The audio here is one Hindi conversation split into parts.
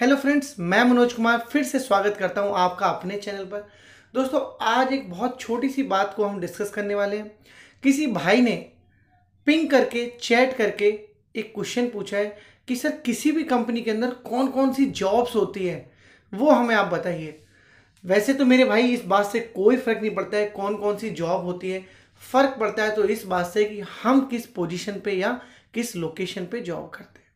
हेलो फ्रेंड्स मैं मनोज कुमार फिर से स्वागत करता हूं आपका अपने चैनल पर दोस्तों आज एक बहुत छोटी सी बात को हम डिस्कस करने वाले हैं किसी भाई ने पिंग करके चैट करके एक क्वेश्चन पूछा है कि सर किसी भी कंपनी के अंदर कौन कौन सी जॉब्स होती है वो हमें आप बताइए वैसे तो मेरे भाई इस बात से कोई फ़र्क नहीं पड़ता है कौन कौन सी जॉब होती है फ़र्क पड़ता है तो इस बात से कि हम किस पोजिशन पर या किस लोकेशन पर जॉब करते हैं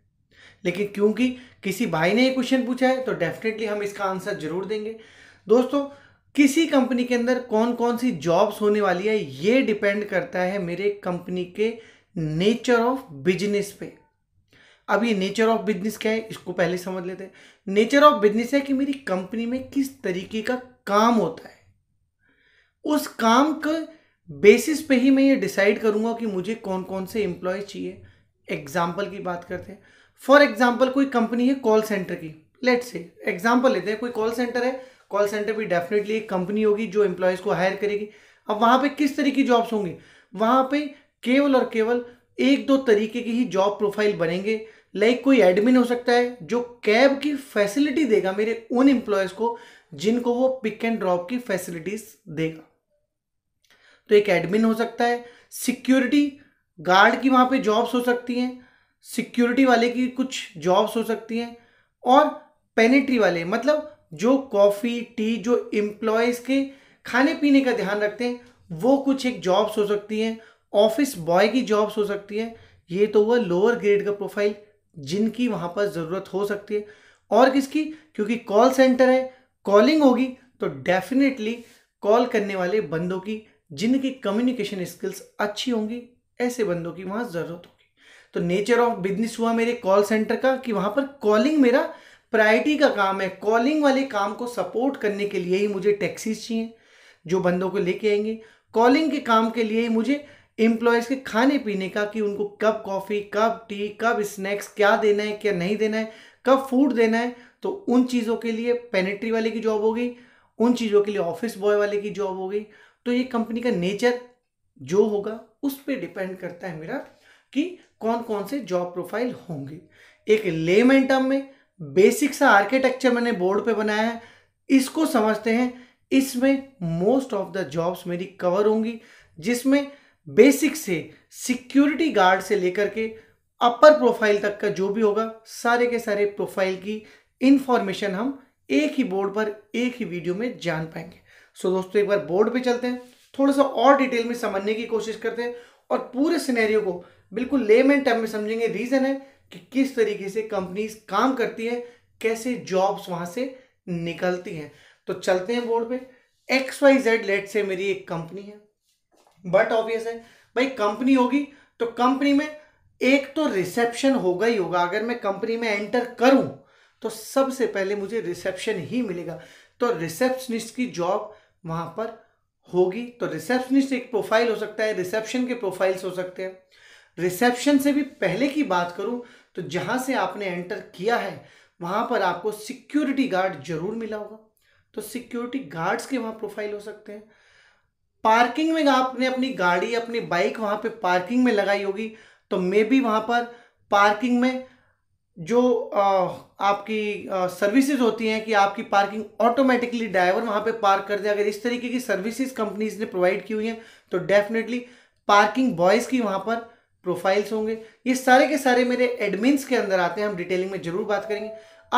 लेकिन क्योंकि किसी भाई ने ये क्वेश्चन पूछा है तो डेफिनेटली हम इसका आंसर जरूर देंगे दोस्तों किसी कंपनी के अंदर कौन कौन सी जॉब्स होने वाली है ये डिपेंड करता है मेरे कंपनी के नेचर ऑफ बिजनेस पे अब ये नेचर ऑफ बिजनेस क्या है इसको पहले समझ लेते हैं नेचर ऑफ बिजनेस है कि मेरी कंपनी में किस तरीके का काम होता है उस काम के बेसिस पे ही मैं ये डिसाइड करूंगा कि मुझे कौन कौन से एम्प्लॉय चाहिए एग्जाम्पल की बात करते हैं फॉर एग्जाम्पल कोई कंपनी है कॉल सेंटर की लेट से एग्जाम्पल लेते हैं कोई कॉल सेंटर है कॉल सेंटर भी डेफिनेटली एक कंपनी होगी जो एम्प्लॉयज़ को हायर करेगी अब वहां पे किस तरह की जॉब्स होंगी वहां पे केवल और केवल एक दो तरीके की ही जॉब प्रोफाइल बनेंगे लाइक कोई एडमिन हो सकता है जो कैब की फैसिलिटी देगा मेरे उन एम्प्लॉयज़ को जिनको वो पिक एंड ड्रॉप की फैसिलिटीज देगा तो एक एडमिन हो सकता है सिक्योरिटी गार्ड की वहां पे जॉब्स हो सकती हैं सिक्योरिटी वाले की कुछ जॉब्स हो सकती हैं और पेनेट्री वाले मतलब जो कॉफ़ी टी जो एम्प्लॉयज़ के खाने पीने का ध्यान रखते हैं वो कुछ एक जॉब्स हो सकती हैं ऑफिस बॉय की जॉब्स हो सकती हैं ये तो हुआ लोअर ग्रेड का प्रोफाइल जिनकी वहाँ पर ज़रूरत हो सकती है और किसकी क्योंकि कॉल सेंटर है कॉलिंग होगी तो डेफिनेटली कॉल करने वाले बंदों की जिनकी कम्युनिकेशन स्किल्स अच्छी होंगी ऐसे बंदों की वहाँ ज़रूरत होगी तो नेचर ऑफ बिजनेस हुआ मेरे कॉल सेंटर का कि वहाँ पर कॉलिंग मेरा प्रायोरिटी का काम है कॉलिंग वाले काम को सपोर्ट करने के लिए ही मुझे टैक्सीज चाहिए जो बंदों को लेके आएंगे कॉलिंग के काम के लिए ही मुझे एम्प्लॉयज़ के खाने पीने का कि उनको कब कॉफ़ी कब टी कब स्नैक्स क्या देना है क्या नहीं देना है कब फूड देना है तो उन चीज़ों के लिए पेनेट्री वाले की जॉब हो गई उन चीज़ों के लिए ऑफिस बॉय वाले की जॉब हो गई तो ये कंपनी का नेचर जो होगा उस पर डिपेंड करता है मेरा कि कौन कौन से जॉब प्रोफाइल होंगे एक लेमेन टर्म में बेसिक सा आर्किटेक्चर मैंने बोर्ड पे बनाया है इसको समझते हैं इसमें मोस्ट ऑफ द जॉब्स मेरी कवर होंगी जिसमें बेसिक से सिक्योरिटी गार्ड से लेकर के अपर प्रोफाइल तक का जो भी होगा सारे के सारे प्रोफाइल की इंफॉर्मेशन हम एक ही बोर्ड पर एक ही वीडियो में जान पाएंगे सो so, दोस्तों एक बार बोर्ड पे चलते हैं थोड़ा सा और डिटेल में समझने की कोशिश करते हैं और पूरे सिनेरियो को बिल्कुल लेमेन टाइम में समझेंगे रीज़न है कि किस तरीके से कंपनीज काम करती है कैसे जॉब्स वहां से निकलती हैं तो चलते हैं बोर्ड पे एक्स वाई जेड लेट से मेरी एक कंपनी है बट ऑब्वियस है भाई कंपनी होगी तो कंपनी में एक तो रिसेप्शन होगा ही होगा अगर मैं कंपनी में एंटर करूं तो सबसे पहले मुझे रिसेप्शन ही मिलेगा तो रिसेप्शनिस्ट की जॉब वहां पर होगी तो रिसेप्शनिस्ट एक प्रोफाइल हो सकता है रिसेप्शन के प्रोफाइल्स हो सकते हैं रिसेप्शन से भी पहले की बात करूं तो जहां से आपने एंटर किया है वहां पर आपको सिक्योरिटी गार्ड जरूर मिला होगा तो सिक्योरिटी गार्ड्स के वहां प्रोफाइल हो सकते हैं पार्किंग में आपने अपनी गाड़ी अपनी बाइक वहां पे पार्किंग में लगाई होगी तो मे बी वहां पर पार्किंग में जो आपकी सर्विसेज होती हैं कि आपकी पार्किंग ऑटोमेटिकली ड्राइवर वहां पे पार्क कर दे अगर इस तरीके की सर्विसेज कंपनीज ने प्रोवाइड की हुई हैं तो डेफिनेटली पार्किंग बॉयज़ की वहां पर प्रोफाइल्स होंगे ये सारे के सारे मेरे एडमिन्स के अंदर आते हैं हम डिटेलिंग में जरूर बात करेंगे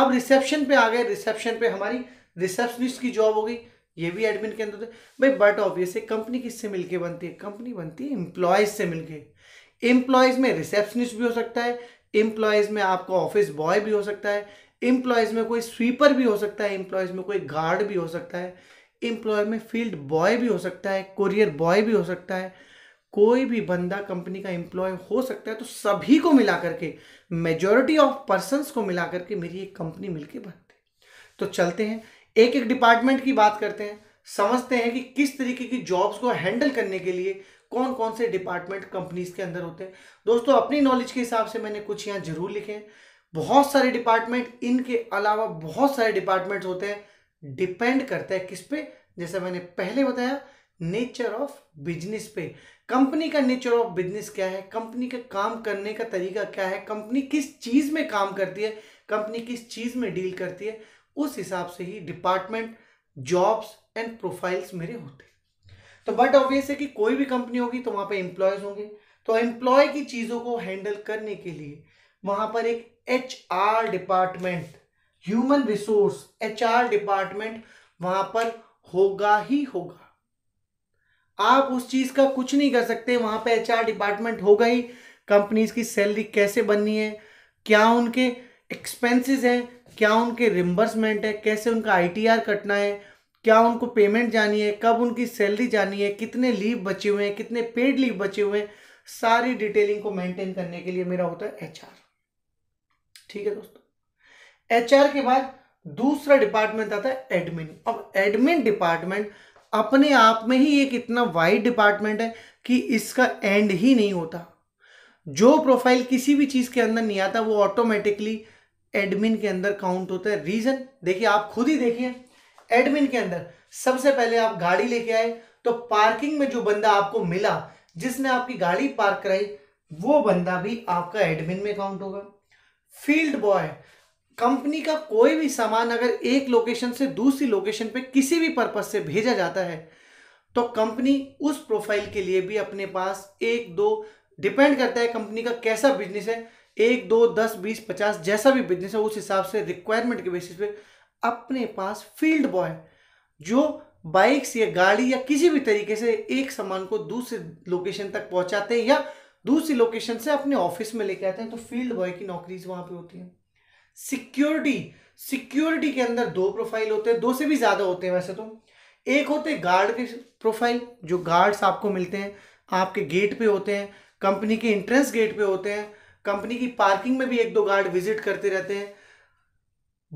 अब रिसेप्शन पे आ गए रिसेप्शन पे हमारी रिसेप्शनिस्ट की जॉब हो गई ये भी एडमिन के अंदर भाई बट ऑब्वियस कंपनी किससे मिलके बनती है कंपनी बनती है एम्प्लॉयज से मिलके एम्प्लॉयज में रिसेप्शनिस्ट भी हो सकता है एम्प्लॉयज में आपका ऑफिस बॉय भी हो सकता है एम्प्लॉयज में कोई स्वीपर भी हो सकता है एम्प्लॉयज में कोई गार्ड भी हो सकता है एम्प्लॉय में फील्ड बॉय भी हो सकता है कोरियर बॉय भी हो सकता है कोई भी बंदा कंपनी का एम्प्लॉय हो सकता है तो सभी को मिला करके मेजोरिटी ऑफ पर्सन को मिला करके मेरी एक कंपनी मिलकर बनती है तो चलते हैं एक एक डिपार्टमेंट की बात करते हैं समझते हैं कि किस तरीके की जॉब्स को हैंडल करने के लिए कौन कौन से डिपार्टमेंट कंपनीज के अंदर होते हैं दोस्तों अपनी नॉलेज के हिसाब से मैंने कुछ यहाँ जरूर लिखे हैं बहुत सारे डिपार्टमेंट इनके अलावा बहुत सारे डिपार्टमेंट्स होते हैं डिपेंड करता है किस पे जैसा मैंने पहले बताया नेचर ऑफ बिजनेस पे कंपनी का नेचर ऑफ बिजनेस क्या है कंपनी का काम करने का तरीका क्या है कंपनी किस चीज़ में काम करती है कंपनी किस चीज़ में डील करती है उस हिसाब से ही डिपार्टमेंट जॉब्स एंड प्रोफाइल्स मेरे होते तो बट ऑब्वियस है कि कोई भी कंपनी होगी तो वहां पे एम्प्लॉयज होंगे तो एम्प्लॉय की चीज़ों को हैंडल करने के लिए वहाँ पर एक H R department human resource H R department वहाँ पर होगा ही होगा आप उस चीज का कुछ नहीं कर सकते वहां पे एचआर डिपार्टमेंट होगा ही कंपनीज की सैलरी कैसे बननी है क्या उनके एक्सपेंसेस हैं क्या उनके रिम्बर्समेंट है कैसे उनका आईटीआर कटना है क्या उनको पेमेंट जानी है कब उनकी सैलरी जानी है कितने लीव बचे हुए हैं कितने पेड लीव बचे हुए हैं सारी डिटेलिंग को मेंटेन करने के लिए मेरा होता है एचआर ठीक है दोस्तों एचआर के बाद दूसरा डिपार्टमेंट आता है एडमिन अब एडमिन डिपार्टमेंट अपने आप में ही एक इतना वाइड डिपार्टमेंट है कि इसका एंड ही नहीं होता जो प्रोफाइल किसी भी चीज़ के अंदर नहीं आता वो ऑटोमेटिकली एडमिन के अंदर काउंट होता है रीज़न देखिए आप खुद ही देखिए एडमिन के अंदर सबसे पहले आप गाड़ी लेके आए तो पार्किंग में जो बंदा आपको मिला जिसने आपकी गाड़ी पार्क कराई वो बंदा भी आपका एडमिन में काउंट होगा फील्ड बॉय कंपनी का कोई भी सामान अगर एक लोकेशन से दूसरी लोकेशन पे किसी भी पर्पज से भेजा जाता है तो कंपनी उस प्रोफाइल के लिए भी अपने पास एक दो डिपेंड करता है कंपनी का कैसा बिजनेस है एक दो दस बीस पचास जैसा भी बिजनेस है उस हिसाब से रिक्वायरमेंट के बेसिस पे अपने पास फील्ड बॉय जो बाइक्स या गाड़ी या किसी भी तरीके से एक सामान को दूसरे लोकेशन तक पहुंचाते हैं या दूसरी लोकेशन से अपने ऑफिस में लेके आते हैं तो फील्ड बॉय की नौकरीज वहां पे होती हैं सिक्योरिटी सिक्योरिटी के अंदर दो प्रोफाइल होते हैं दो से भी ज़्यादा होते हैं वैसे तो एक होते हैं गार्ड के प्रोफाइल जो गार्ड्स आपको मिलते हैं आपके गेट पे होते हैं कंपनी के इंट्रेंस गेट पे होते हैं कंपनी की पार्किंग में भी एक दो गार्ड विजिट करते रहते हैं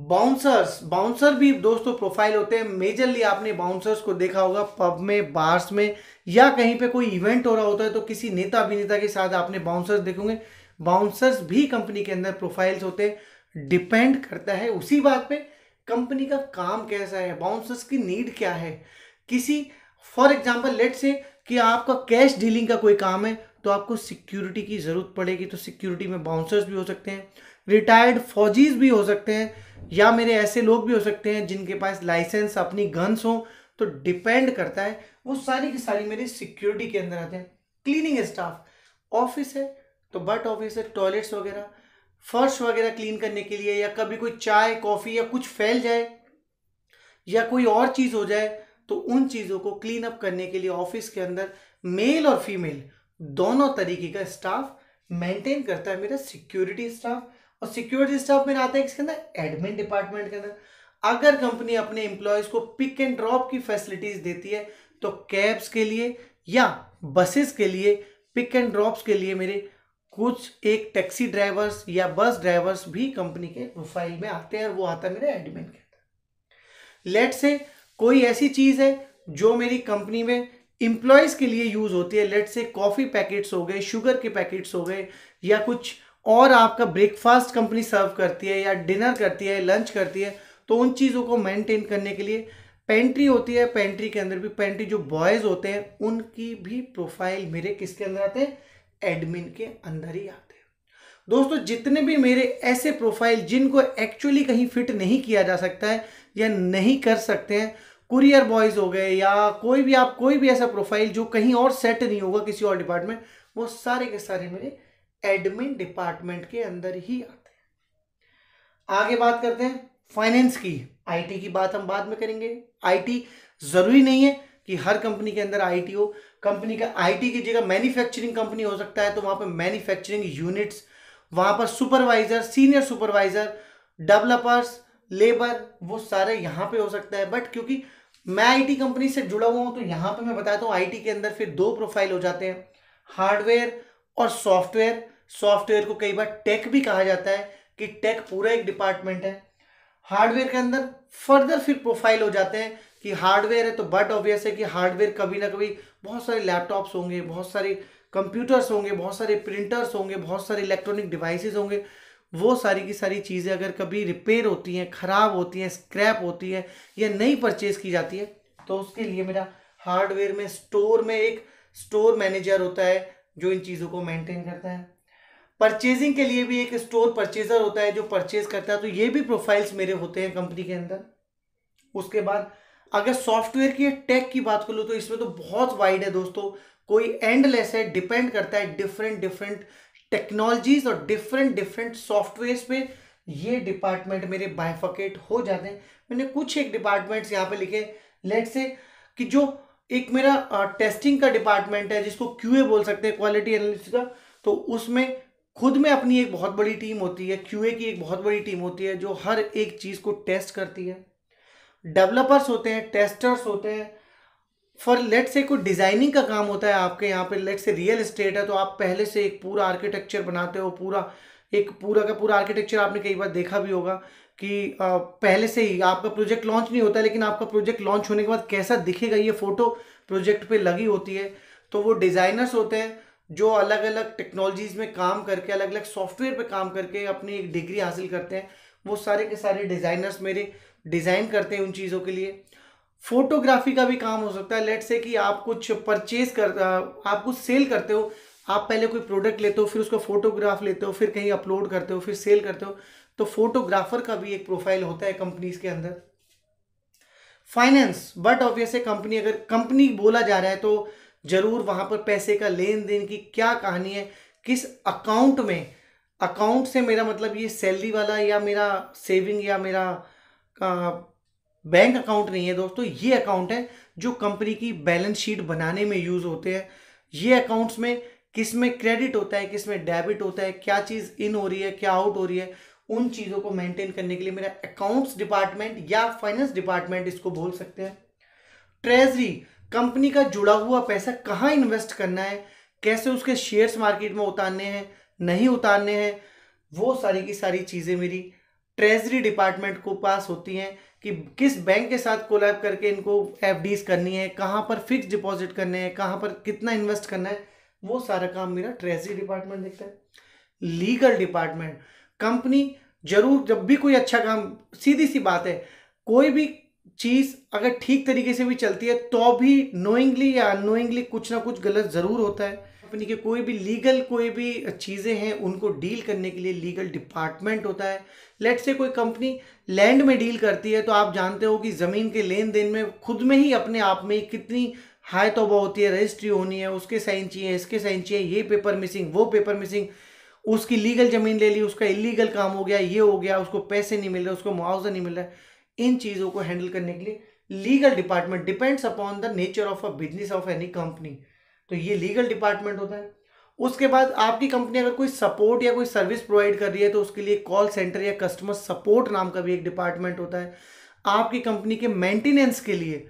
बाउंसर्स बाउंसर भी दोस्तों प्रोफाइल होते हैं मेजरली आपने बाउंसर्स को देखा होगा पब में बार्स में या कहीं पे कोई इवेंट हो रहा होता है तो किसी नेता अभिनेता के साथ आपने बाउंसर्स देखोगे बाउंसर्स भी कंपनी के अंदर प्रोफाइल्स होते हैं डिपेंड करता है उसी बात पे कंपनी का काम कैसा है बाउंसर्स की नीड क्या है किसी फॉर एग्जाम्पल लेट से कि आपका कैश डीलिंग का कोई काम है तो आपको सिक्योरिटी की ज़रूरत पड़ेगी तो सिक्योरिटी में बाउंसर्स भी हो सकते हैं रिटायर्ड फौजीज भी हो सकते हैं या मेरे ऐसे लोग भी हो सकते हैं जिनके पास लाइसेंस अपनी गन्स हो तो डिपेंड करता है वो सारी की सारी मेरी सिक्योरिटी के अंदर आते हैं क्लीनिंग स्टाफ ऑफिस है तो बट ऑफिस है टॉयलेट्स वगैरह फर्श वगैरह क्लीन करने के लिए या कभी कोई चाय कॉफ़ी या कुछ फैल जाए या कोई और चीज़ हो जाए तो उन चीज़ों को क्लीन अप करने के लिए ऑफिस के अंदर मेल और फीमेल दोनों तरीके का स्टाफ मेंटेन करता है मेरा सिक्योरिटी स्टाफ और सिक्योरिटी स्टाफ मेरा आता है इसके अंदर एडमिन डिपार्टमेंट के अंदर अगर कंपनी अपने एम्प्लॉयज को पिक एंड ड्रॉप की फैसिलिटीज देती है तो कैब्स के लिए या बसेस के लिए पिक एंड ड्रॉप्स के लिए मेरे कुछ एक टैक्सी ड्राइवर्स या बस ड्राइवर्स भी कंपनी के प्रोफाइल में आते हैं और वो आता मेरे एडमिन के अंदर लेट से कोई ऐसी चीज़ है जो मेरी कंपनी में इंप्लॉयज़ के लिए यूज़ होती है लेट से कॉफ़ी पैकेट्स हो गए शुगर के पैकेट्स हो गए या कुछ और आपका ब्रेकफास्ट कंपनी सर्व करती है या डिनर करती है लंच करती है तो उन चीज़ों को मेंटेन करने के लिए पेंट्री होती है पेंट्री के अंदर भी पेंट्री जो बॉयज़ होते हैं उनकी भी प्रोफाइल मेरे किसके अंदर आते हैं एडमिन के अंदर ही आते हैं दोस्तों जितने भी मेरे ऐसे प्रोफाइल जिनको एक्चुअली कहीं फिट नहीं किया जा सकता है या नहीं कर सकते हैं कुरियर बॉयज हो गए या कोई भी आप कोई भी ऐसा प्रोफाइल जो कहीं और सेट नहीं होगा किसी और डिपार्टमेंट वो सारे के सारे मेरे एडमिन डिपार्टमेंट के अंदर ही आते हैं आगे बात करते हैं फाइनेंस की आईटी की बात हम बाद में करेंगे आईटी जरूरी नहीं है कि हर कंपनी के अंदर आई हो कंपनी का आई की जगह मैन्युफैक्चरिंग कंपनी हो सकता है तो वहाँ पर मैन्युफैक्चरिंग यूनिट्स वहाँ पर supervisor senior supervisor developers labour वो सारे यहाँ पे हो सकता है बट क्योंकि मैं आईटी कंपनी से जुड़ा हुआ हूँ तो यहाँ पे मैं बताता हूँ आईटी के अंदर फिर दो प्रोफाइल हो जाते हैं हार्डवेयर और सॉफ्टवेयर सॉफ्टवेयर को कई बार टेक भी कहा जाता है कि टेक पूरा एक डिपार्टमेंट है हार्डवेयर के अंदर फर्दर फिर प्रोफाइल हो जाते हैं कि हार्डवेयर है तो बट ऑब्वियस है कि हार्डवेयर कभी ना कभी बहुत सारे लैपटॉप्स होंगे बहुत सारे कंप्यूटर्स होंगे बहुत सारे प्रिंटर्स होंगे बहुत सारे इलेक्ट्रॉनिक डिवाइसेस होंगे वो सारी की सारी चीज़ें अगर कभी रिपेयर होती हैं ख़राब होती हैं स्क्रैप होती है या नई परचेज की जाती है तो उसके लिए मेरा हार्डवेयर में स्टोर में एक स्टोर मैनेजर होता है जो इन चीज़ों को मेंटेन करता है परचेजिंग के लिए भी एक स्टोर परचेजर होता है जो परचेज करता है तो ये भी प्रोफाइल्स मेरे होते हैं कंपनी के अंदर उसके बाद अगर सॉफ्टवेयर की टेक की बात कर लूँ तो इसमें तो बहुत वाइड है दोस्तों कोई एंडलेस है डिपेंड करता है डिफरेंट डिफरेंट टेक्नोलॉजीज और डिफरेंट डिफरेंट सॉफ्टवेयर पे ये डिपार्टमेंट मेरे बाइफकेट हो जाते हैं मैंने कुछ एक डिपार्टमेंट्स यहाँ पे लिखे लेट से कि जो एक मेरा टेस्टिंग का डिपार्टमेंट है जिसको क्यूए बोल सकते हैं क्वालिटी एनालिसिस का तो उसमें खुद में अपनी एक बहुत बड़ी टीम होती है क्यूए की एक बहुत बड़ी टीम होती है जो हर एक चीज़ को टेस्ट करती है डेवलपर्स होते हैं टेस्टर्स होते हैं फॉर लेट से कोई डिज़ाइनिंग का काम होता है आपके यहाँ पे लेट से रियल इस्टेट है तो आप पहले से एक पूरा आर्किटेक्चर बनाते हो पूरा एक पूरा का पूरा आर्किटेक्चर आपने कई बार देखा भी होगा कि पहले से ही आपका प्रोजेक्ट लॉन्च नहीं होता लेकिन आपका प्रोजेक्ट लॉन्च होने के बाद कैसा दिखेगा ये फ़ोटो प्रोजेक्ट पे लगी होती है तो वो डिज़ाइनर्स होते हैं जो अलग अलग टेक्नोलॉजीज़ में काम करके अलग अलग सॉफ्टवेयर पे काम करके अपनी एक डिग्री हासिल करते हैं वो सारे के सारे डिज़ाइनर्स मेरे डिज़ाइन करते हैं उन चीज़ों के लिए फोटोग्राफी का भी काम हो सकता है लेट से कि आप कुछ परचेज कर आप कुछ सेल करते हो आप पहले कोई प्रोडक्ट लेते हो फिर उसका फोटोग्राफ लेते हो फिर कहीं अपलोड करते हो फिर सेल करते हो तो फोटोग्राफर का भी एक प्रोफाइल होता है कंपनीज के अंदर फाइनेंस बट ऑब्वियसली कंपनी अगर कंपनी बोला जा रहा है तो जरूर वहां पर पैसे का लेन देन की क्या कहानी है किस अकाउंट में अकाउंट से मेरा मतलब ये सैलरी वाला या मेरा सेविंग या मेरा बैंक अकाउंट नहीं है दोस्तों ये अकाउंट है जो कंपनी की बैलेंस शीट बनाने में यूज़ होते हैं ये अकाउंट्स में किस में क्रेडिट होता है किस में डेबिट होता है क्या चीज़ इन हो रही है क्या आउट हो रही है उन चीज़ों को मेंटेन करने के लिए मेरा अकाउंट्स डिपार्टमेंट या फाइनेंस डिपार्टमेंट इसको बोल सकते हैं ट्रेजरी कंपनी का जुड़ा हुआ पैसा कहाँ इन्वेस्ट करना है कैसे उसके शेयर्स मार्केट में उतारने हैं नहीं उतारने हैं वो सारी की सारी चीज़ें मेरी ट्रेजरी डिपार्टमेंट को पास होती हैं कि किस बैंक के साथ कोलैब करके इनको एफ करनी है कहाँ पर फिक्स डिपॉजिट करने हैं कहाँ पर कितना इन्वेस्ट करना है वो सारा काम मेरा ट्रेजरी डिपार्टमेंट देखता है लीगल डिपार्टमेंट कंपनी जरूर जब भी कोई अच्छा काम सीधी सी बात है कोई भी चीज़ अगर ठीक तरीके से भी चलती है तो भी नोइंगली या अनोइंगली कुछ ना कुछ गलत ज़रूर होता है कंपनी के कोई भी लीगल कोई भी चीज़ें हैं उनको डील करने के लिए लीगल डिपार्टमेंट होता है लेट से कोई कंपनी लैंड में डील करती है तो आप जानते हो कि ज़मीन के लेन देन में खुद में ही अपने आप में कितनी हाई तोबा होती है रजिस्ट्री होनी है उसके साइन चाहिए इसके साइन चाहिए ये पेपर मिसिंग वो पेपर मिसिंग उसकी लीगल ज़मीन ले ली उसका इलीगल काम हो गया ये हो गया उसको पैसे नहीं मिल रहे उसको मुआवजा नहीं मिल रहा है इन चीज़ों को हैंडल करने के लिए legal department depends upon the nature of a business of any company तो ये लीगल डिपार्टमेंट होता है उसके बाद आपकी कंपनी अगर कोई सपोर्ट या कोई सर्विस प्रोवाइड कर रही है तो उसके लिए कॉल सेंटर या कस्टमर सपोर्ट नाम का भी एक डिपार्टमेंट होता है आपकी कंपनी के मेंटेनेंस के लिए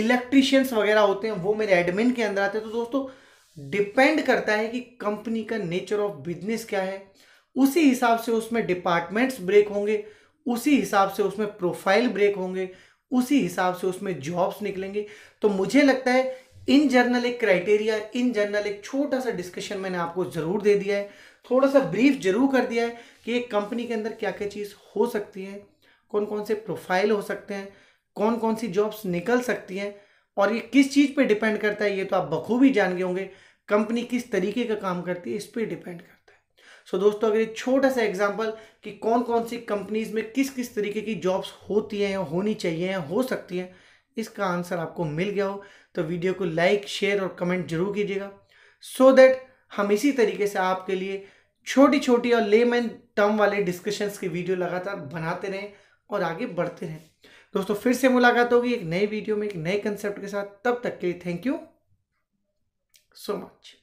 इलेक्ट्रिशियंस वगैरह होते हैं वो मेरे एडमिन के अंदर आते हैं तो दोस्तों डिपेंड करता है कि कंपनी का नेचर ऑफ बिजनेस क्या है उसी हिसाब से उसमें डिपार्टमेंट्स ब्रेक होंगे उसी हिसाब से उसमें प्रोफाइल ब्रेक होंगे उसी हिसाब से उसमें जॉब्स निकलेंगे तो मुझे लगता है इन जर्नल एक क्राइटेरिया इन जर्नल एक छोटा सा डिस्कशन मैंने आपको ज़रूर दे दिया है थोड़ा सा ब्रीफ जरूर कर दिया है कि एक कंपनी के अंदर क्या क्या चीज़ हो सकती है कौन कौन से प्रोफाइल हो सकते हैं कौन कौन सी जॉब्स निकल सकती हैं और ये किस चीज़ पे डिपेंड करता है ये तो आप बखूबी जान गए होंगे कंपनी किस तरीके का काम करती है इस पर डिपेंड करता है सो so, दोस्तों अगर ये छोटा सा एग्जाम्पल कि कौन कौन सी कंपनीज में किस किस तरीके की जॉब्स होती हैं होनी चाहिए या हो सकती हैं इसका आंसर आपको मिल गया हो तो वीडियो को लाइक शेयर और कमेंट जरूर कीजिएगा सो so दैट हम इसी तरीके से आपके लिए छोटी छोटी और लेमन टर्म वाले डिस्कशंस की वीडियो लगातार बनाते रहें और आगे बढ़ते रहें दोस्तों फिर से मुलाकात होगी एक नई वीडियो में एक नए कंसेप्ट के साथ तब तक के लिए थैंक यू सो मच